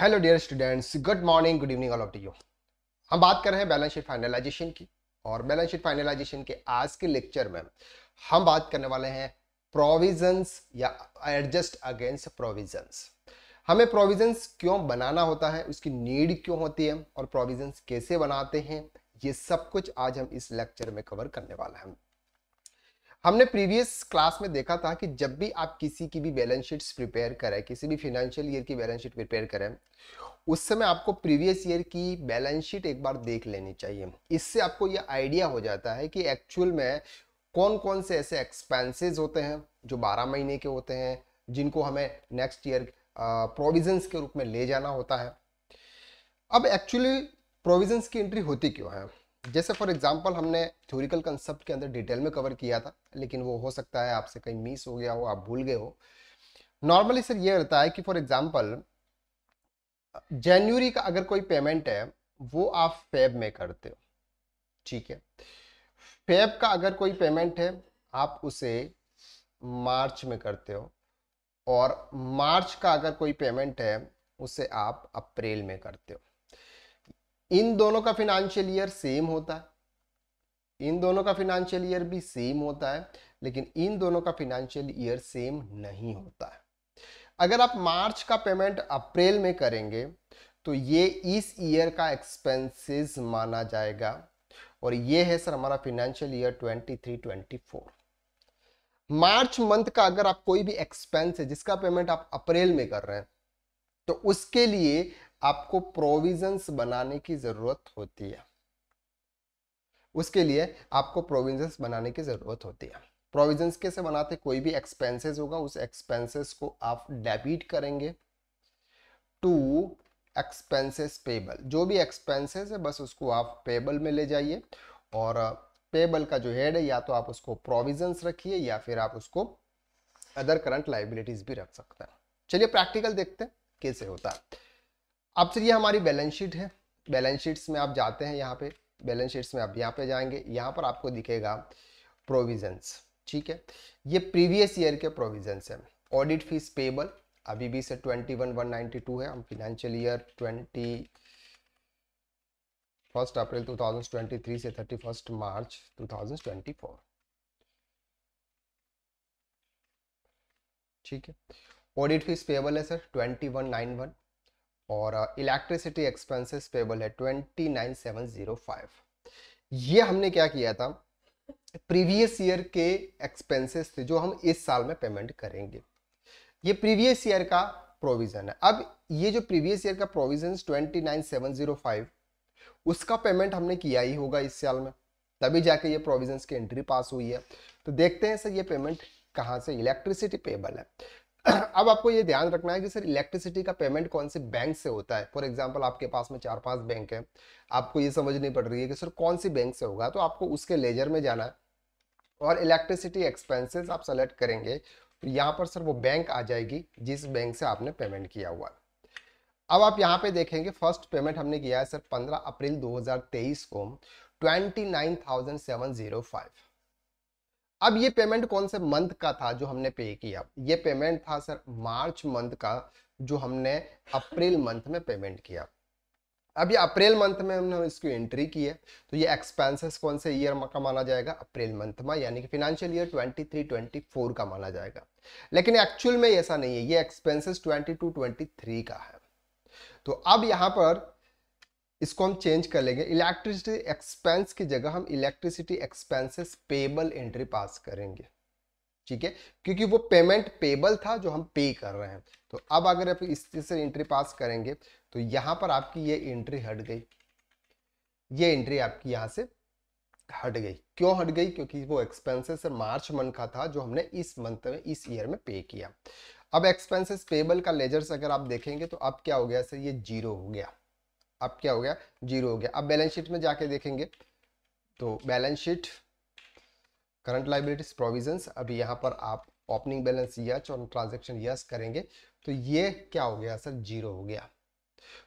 hello dear students good morning good evening all of you हम बात कर रहे हैं बैलेंस शीट फाइनलाइजेशन की और बैलेंस शीट फाइनलाइजेशन के आज के लेक्चर में हम बात करने वाले हैं प्रोविजंस या एडजस्ट अगेंस्ट प्रोविजंस हमें प्रोविजंस क्यों बनाना होता है उसकी नीड क्यों होती है और प्रोविजंस कैसे बनाते हैं ये सब कुछ आज हम इस लेक्चर में कवर करने वाले हैं हमने प्रीवियस क्लास में देखा था कि जब भी आप किसी की भी बैलेंस शीट प्रिपेयर करें किसी भी फाइनेंशियल ईयर की बैलेंस शीट प्रिपेयर करें उस समय आपको प्रीवियस ईयर की बैलेंस शीट एक बार देख लेनी चाहिए इससे आपको ये आइडिया हो जाता है कि एक्चुअल में कौन कौन से ऐसे एक्सपेंसेस होते हैं जो बारह महीने के होते हैं जिनको हमें नेक्स्ट ईयर प्रोविजंस के रूप में ले जाना होता है अब एक्चुअली प्रोविजंस की एंट्री होती क्यों है जैसे फॉर एग्जाम्पल हमने थ्योरिकल कंसेप्ट के अंदर डिटेल में कवर किया था लेकिन वो हो सकता है आपसे कहीं मिस हो गया हो आप भूल गए हो नॉर्मली सर ये रहता है कि फॉर एग्जाम्पल जनवरी का अगर कोई पेमेंट है वो आप फेब में करते हो ठीक है फेब का अगर कोई पेमेंट है आप उसे मार्च में करते हो और मार्च का अगर कोई पेमेंट है उसे आप अप्रैल में करते हो इन दोनों का फिनेंशियल ईयर सेम होता है इन दोनों का फिनेंशियल ईयर भी सेम होता है लेकिन इन दोनों का फिनेंशियल ईयर सेम नहीं होता है अगर आप मार्च का पेमेंट अप्रैल में करेंगे तो ये इस ईयर का एक्सपेंसेस माना जाएगा और ये है सर हमारा फिनेंशियल ईयर 23-24 मार्च मंथ का अगर आप कोई भी एक्सपेंस है जिसका पेमेंट आप अप्रैल में कर रहे हैं तो उसके लिए आपको प्रोविजंस बनाने की ज़रूरत होती है उसके लिए आपको प्रोविजंस बनाने की ज़रूरत होती है प्रोविजंस कैसे बनाते कोई भी एक्सपेंसेस होगा उस एक्सपेंसेस को आप डेबिट करेंगे टू एक्सपेंसेस पेबल जो भी एक्सपेंसेस है बस उसको आप पेबल में ले जाइए और पेबल का जो हेड है या तो आप उसको प्रोविजंस रखिए या फिर आप उसको अदर करंट लाइबिलिटीज भी रख सकते हैं चलिए प्रैक्टिकल देखते हैं कैसे होता है अब सर ये हमारी बैलेंस शीट है बैलेंस शीट्स में आप जाते हैं यहाँ पे बैलेंस शीट्स में आप यहाँ पे जाएंगे यहाँ पर आपको दिखेगा प्रोविजंस ठीक है ये प्रीवियस ईयर के प्रोविजंस है ऑडिट फीस पेबल अभी भी से ट्वेंटी वन वन टू है हम financial year twenty first April 2023 से थर्टी फर्स्ट मार्च 2024 ठीक है ऑडिट फीस पेबल है sir twenty one nine one और इलेक्ट्रिसिटी एक्सपेंसेस पेबल है twenty nine seven zero five ये हमने क्या किया था प्रीवियस ईयर के एक्सपेंसेस थे जो हम इस साल में पेमेंट करेंगे ये प्रीवियस ईयर का प्रोविजन है अब ये जो प्रीवियस ईयर का provision twenty nine seven zero five उसका पेमेंट हमने किया ही होगा इस साल में तभी जाके ये प्रोविजन की एंट्री पास हुई है तो देखते हैं सर ये पेमेंट कहाँ से इलेक्ट्रिसिटी पेबल है अब आपको ये ध्यान रखना है कि सर इलेक्ट्रिसिटी का पेमेंट कौन से बैंक से होता है फॉर एग्जाम्पल आपके पास में चार पांच बैंक है आपको ये समझ नहीं पड़ रही है कि सर कौन सी बैंक से होगा तो आपको उसके लेजर में जाना और इलेक्ट्रिसिटी एक्सपेंसेस आप सेलेक्ट करेंगे तो यहाँ पर सर वो बैंक आ जाएगी जिस बैंक से आपने पेमेंट किया हुआ अब आप यहाँ पे देखेंगे फर्स्ट पेमेंट हमने किया है सर 15 अप्रैल 2023 को 29,705 अब ये पेमेंट कौन से मंथ का था जो हमने पे किया ये पेमेंट था सर मार्च मंथ का जो हमने अप्रैल मंथ में पेमेंट किया अब ये अप्रैल मंथ में हमने इसकी एंट्री की है तो ये एक्सपेंसेस कौन से ईयर का माना जाएगा अप्रैल मंथ में यानी कि फिनेंशियल ईयर 23 24 का माना जाएगा लेकिन एक्चुअल में ऐसा नहीं है ये एक्सपेंसेस 22 23 का है तो अब यहाँ पर इसको हम चेंज कर लेंगे इलेक्ट्रिसिटी एक्सपेंस की जगह हम electricity expenses payable entry pass करेंगे ठीक है क्योंकि वो पेमेंट पेबल था जो हम पे कर रहे हैं तो अब अगर आप इस तरह से एंट्री पास करेंगे तो यहां पर आपकी ये एंट्री हट गई ये एंट्री आपकी यहां से हट गई क्यों हट गई क्योंकि वो एक्सपेंसेस मार्च मंथ का था जो हमने इस मंथ में इस ईयर में पे किया अब एक्सपेंसेस पेबल का लेजर्स अगर आप देखेंगे तो अब क्या हो गया सर ये जीरो हो गया अब क्या हो गया जीरो हो गया अब बैलेंस शीट में जाके देखेंगे तो balance sheet current liabilities provisions अभी यहाँ पर आप ओपनिंग बैलेंस यस और ट्रांजेक्शन यस करेंगे तो ये क्या हो गया सर जीरो हो गया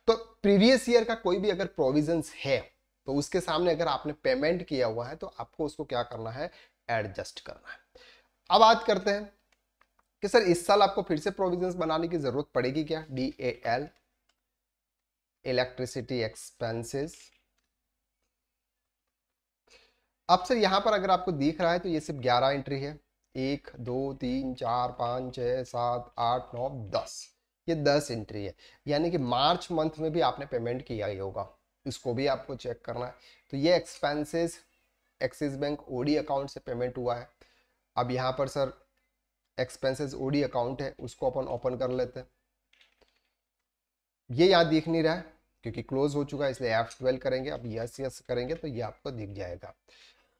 तो प्रीवियस ईयर का कोई भी अगर प्रोविजंस है तो उसके सामने अगर आपने पेमेंट किया हुआ है तो आपको उसको क्या करना है एडजस्ट करना है अब बात करते हैं कि सर इस साल आपको फिर से प्रोविजंस बनाने की जरूरत पड़ेगी क्या D A L electricity expenses अब सर यहाँ पर अगर आपको दिख रहा है तो ये सिर्फ ग्यारह एंट्री है एक दो तीन चार पाँच छ सात आठ नौ दस ये दस एंट्री है यानी कि मार्च मंथ में भी आपने पेमेंट किया ही होगा इसको भी आपको चेक करना है तो ये expenses Axis bank OD account से पेमेंट हुआ है अब यहाँ पर सर एक्सपेंसेस ओडी अकाउंट है उसको अपन ओपन कर लेते हैं ये यहाँ दिख नहीं रहा क्योंकि क्लोज हो चुका है इसलिए एफ ट्वेल्व करेंगे अब यस यस करेंगे तो ये आपको दिख जाएगा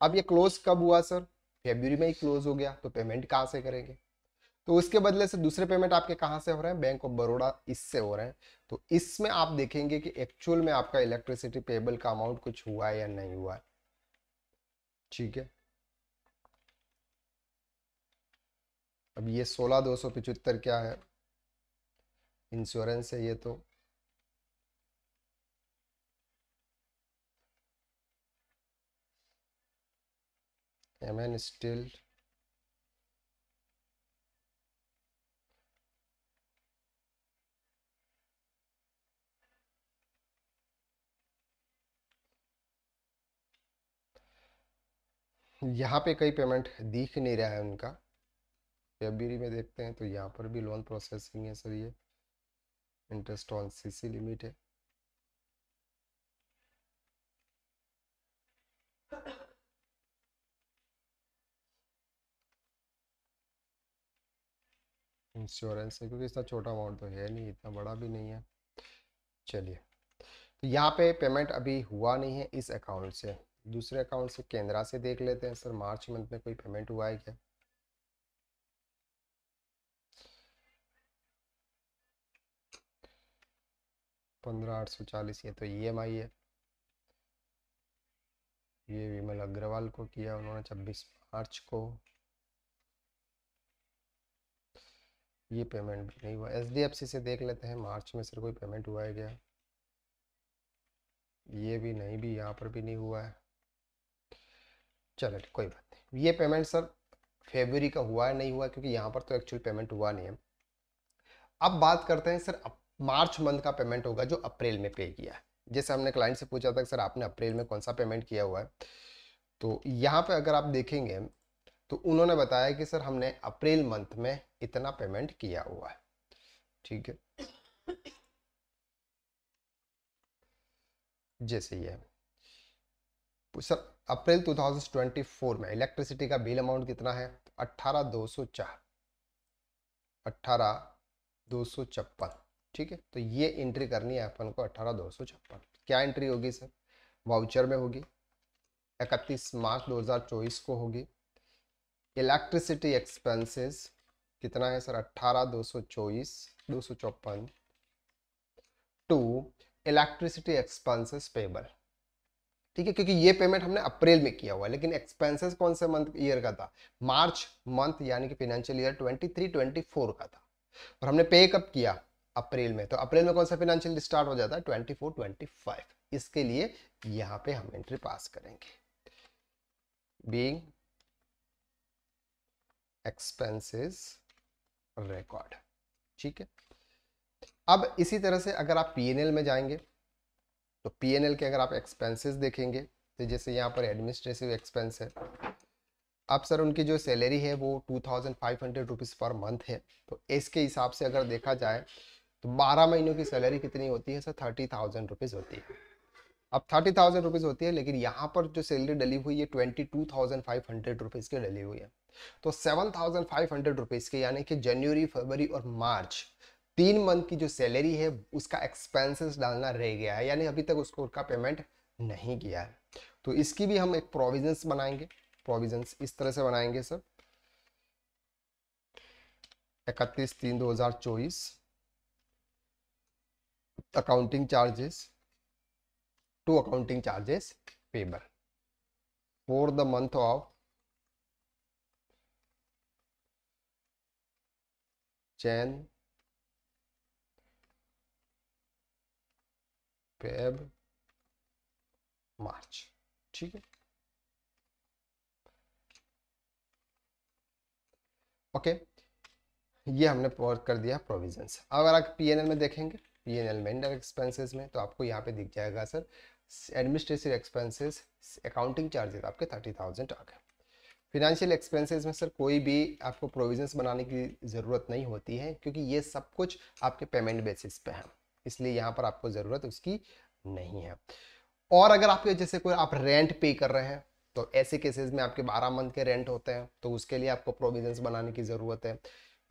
अब ये क्लोज कब हुआ सर फेब्रुरी में ही क्लोज हो गया तो पेमेंट कहाँ से करेंगे तो उसके बदले से दूसरे पेमेंट आपके कहाँ से हो रहे हैं बैंक ऑफ बड़ौड़ा इससे हो रहे हैं तो इसमें आप देखेंगे कि एक्चुअल में आपका इलेक्ट्रिसिटी पेबल का अमाउंट कुछ हुआ है या नहीं हुआ है ठीक है अब ये सोलह दो सौ पिछहत्तर क्या है इंश्योरेंस है ये तो एम एन स्टील यहाँ पे कई पेमेंट दिख नहीं रहा है उनका फेबरी में देखते हैं तो यहाँ पर भी लोन प्रोसेसिंग है सर ये इंटरेस्ट ऑन सीसी लिमिट है इंश्योरेंस है क्योंकि इतना छोटा अमाउंट तो है नहीं इतना बड़ा भी नहीं है चलिए तो यहाँ पे पेमेंट अभी हुआ नहीं है इस अकाउंट से दूसरे अकाउंट से केंद्रा से देख लेते हैं सर मार्च मंथ में कोई पेमेंट हुआ है क्या पंद्रह आठ सौ चालीस ये तो ई एम आई है ये विमल अग्रवाल को किया उन्होंने छब्बीस मार्च को ये पेमेंट भी नहीं हुआ एच से देख लेते हैं मार्च में सर कोई पेमेंट हुआ है क्या ये भी नहीं भी यहाँ पर भी नहीं हुआ है चलो कोई बात नहीं ये पेमेंट सर फेबरी का हुआ है नहीं हुआ क्योंकि यहाँ पर तो एक्चुअल पेमेंट हुआ नहीं है अब बात करते हैं सर मार्च मंथ का पेमेंट होगा जो अप्रैल में पे किया है जैसे हमने क्लाइंट से पूछा था सर आपने अप्रैल में कौन सा पेमेंट किया हुआ है तो यहाँ पे अगर आप देखेंगे तो उन्होंने बताया कि सर हमने अप्रैल मंथ में इतना पेमेंट किया हुआ है ठीक है जैसे ये सर अप्रैल 2024 में इलेक्ट्रिसिटी का बिल अमाउंट कितना है अट्ठारह दो सौ चार अट्ठारह दो सौ छप्पन ठीक है तो ये एंट्री करनी है अपन को अट्ठारह दो सौ छप्पन क्या एंट्री होगी सर वाउचर में होगी इकतीस मार्च 2024 को होगी इलेक्ट्रिसिटी एक्सपेंसेस कितना है सर अट्ठारह दो सौ चौबीस दो सौ चौपन टू इलेक्ट्रिसिटी एक्सपेंसेस पेबल ठीक है क्योंकि ये पेमेंट हमने अप्रैल में किया हुआ है लेकिन एक्सपेंसेस कौन से मंथ ईयर का था मार्च मंथ यानी कि फिनेंशियल ईयर 23 24 का था और हमने पे कब किया अप्रैल में तो अप्रैल में कौन सा फिनेंशियल स्टार्ट हो जाता है 24 25 इसके लिए यहाँ पे हम एंट्री पास करेंगे बीइंग एक्सपेंसेस रिकॉर्ड ठीक है अब इसी तरह से अगर आप पीएनएल में जाएंगे तो पीएनएल के अगर आप एक्सपेंसेस देखेंगे तो जैसे यहाँ पर एडमिनिस्ट्रेटिव एक्सपेंस है अब सर उनकी जो सैलरी है वो two thousand five hundred rupees per month है तो इसके हिसाब से अगर देखा जाए तो बारह महीनों की सैलरी कितनी होती है सर थर्टी थाउजेंड रुपीज़ होती है अब थर्टी थाउजेंड रुपीज़ होती है लेकिन यहाँ पर जो सैलरी डली हुई है twenty two thousand five hundred rupees की डली हुई है तो seven thousand five hundred rupees की यानी कि जनवरी फरवरी और मार्च तीन मंथ की जो सैलरी है उसका एक्सपेंसेस डालना रह गया है यानी अभी तक उसको उसका पेमेंट नहीं किया है तो इसकी भी हम एक प्रोविजन बनाएंगे प्रोविजन इस तरह से बनाएंगे सर इकतीस तीन दो हजार चौबीस accounting charges to accounting charges payable for the month of Jan, Feb, March ठीक है ओके ये हमने कर दिया प्रोविजंस अगर आप पीएनएल में देखेंगे पीएनएल में इंडायरेक्ट एक्सपेंसेस में तो आपको यहाँ पे दिख जाएगा sir administrative expenses accounting charges आपके थर्टी थाउजेंड आ गए फिनेंशियल एक्सपेंसेस में सर कोई भी आपको प्रोविजंस बनाने की ज़रूरत नहीं होती है क्योंकि ये सब कुछ आपके पेमेंट बेसिस पे है इसलिए यहाँ पर आपको ज़रूरत उसकी नहीं है और अगर आपके जैसे कोई आप रेंट पे कर रहे हैं तो ऐसे केसेस में आपके बारह मंथ के रेंट होते हैं तो उसके लिए आपको प्रोविजन बनाने की ज़रूरत है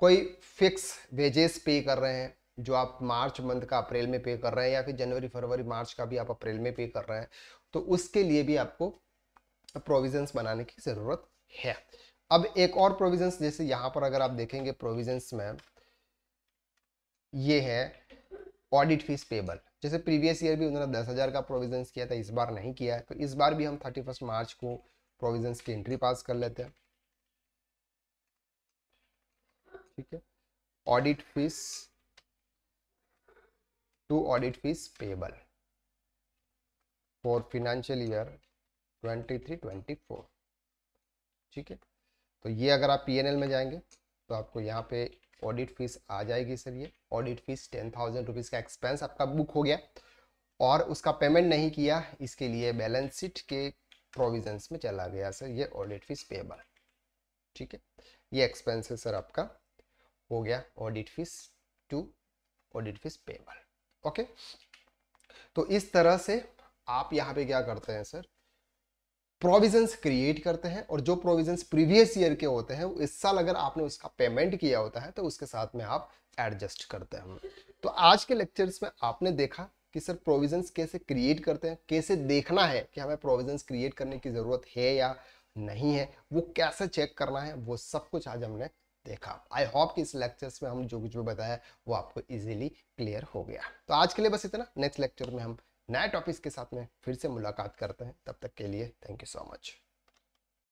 कोई फिक्स वेजेस पे कर रहे हैं जो आप मार्च मंथ का अप्रैल में पे कर रहे हैं या फिर जनवरी फरवरी मार्च का भी आप अप्रैल में पे कर रहे हैं तो उसके लिए भी आपको प्रोविजंस बनाने की ज़रूरत है अब एक और प्रोविजंस जैसे यहां पर अगर आप देखेंगे प्रोविजंस में ये है ऑडिट फीस पेबल जैसे प्रीवियस ईयर भी उन्होंने दस हज़ार का प्रोविजंस किया था इस बार नहीं किया है तो इस बार भी हम थर्टी फर्स्ट मार्च को प्रोविजंस की एंट्री पास कर लेते हैं ठीक है audit fees fees payable fees payable year twenty three 23-24 ठीक है तो ये अगर आप पी में जाएंगे तो आपको यहाँ पे ऑडिट फीस आ जाएगी सर ये audit fees ten thousand rupees का एक्सपेंस आपका बुक हो गया और उसका पेमेंट नहीं किया इसके लिए बैलेंस शीट के प्रोविजंस में चला गया सर ये ऑडिट फीस पेबल ठीक है ये एक्सपेंस सर आपका हो गया audit fees to audit fees payable okay तो इस तरह से आप यहाँ पे क्या करते हैं सर प्रोविजंस क्रिएट करते हैं और जो प्रोविजंस प्रीवियस ईयर के होते हैं इस साल अगर आपने उसका पेमेंट किया होता है तो उसके साथ में आप एडजस्ट करते हैं तो आज के लेक्चर्स में आपने देखा कि सर प्रोविजंस कैसे क्रिएट करते हैं कैसे देखना है कि हमें प्रोविजंस क्रिएट करने की ज़रूरत है या नहीं है वो कैसे चेक करना है वो सब कुछ आज हमने देखा आई होप कि इस लेक्चर्स में हम जो कुछ भी बताया वो आपको इजीली क्लियर हो गया तो आज के लिए बस इतना नेक्स्ट लेक्चर में हम नए टॉपिक्स के साथ में फिर से मुलाकात करते हैं तब तक के लिए थैंक यू सो मच